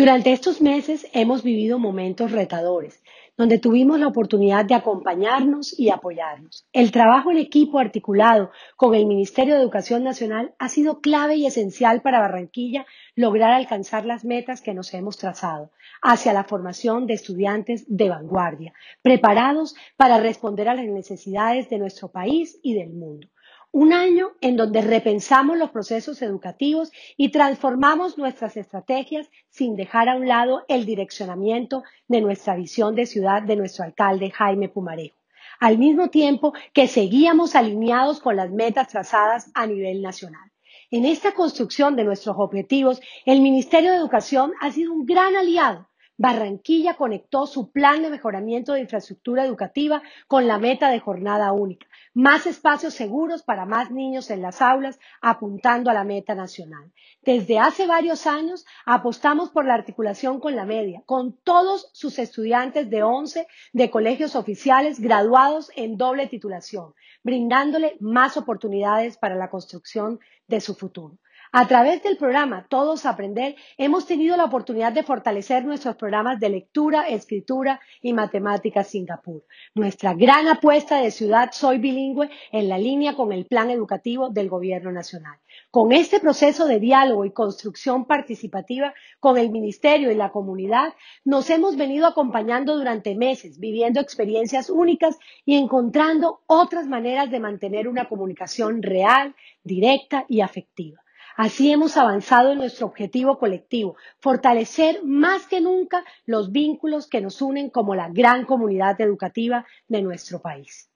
Durante estos meses hemos vivido momentos retadores, donde tuvimos la oportunidad de acompañarnos y apoyarnos. El trabajo en equipo articulado con el Ministerio de Educación Nacional ha sido clave y esencial para Barranquilla lograr alcanzar las metas que nos hemos trazado hacia la formación de estudiantes de vanguardia, preparados para responder a las necesidades de nuestro país y del mundo un año en donde repensamos los procesos educativos y transformamos nuestras estrategias sin dejar a un lado el direccionamiento de nuestra visión de ciudad de nuestro alcalde Jaime Pumarejo, al mismo tiempo que seguíamos alineados con las metas trazadas a nivel nacional. En esta construcción de nuestros objetivos, el Ministerio de Educación ha sido un gran aliado Barranquilla conectó su plan de mejoramiento de infraestructura educativa con la meta de jornada única. Más espacios seguros para más niños en las aulas, apuntando a la meta nacional. Desde hace varios años apostamos por la articulación con la media, con todos sus estudiantes de 11 de colegios oficiales graduados en doble titulación, brindándole más oportunidades para la construcción de su futuro. A través del programa Todos Aprender, hemos tenido la oportunidad de fortalecer nuestros programas de lectura, escritura y matemáticas Singapur. Nuestra gran apuesta de Ciudad Soy Bilingüe en la línea con el plan educativo del Gobierno Nacional. Con este proceso de diálogo y construcción participativa con el Ministerio y la comunidad, nos hemos venido acompañando durante meses, viviendo experiencias únicas y encontrando otras maneras de mantener una comunicación real, directa y afectiva. Así hemos avanzado en nuestro objetivo colectivo, fortalecer más que nunca los vínculos que nos unen como la gran comunidad educativa de nuestro país.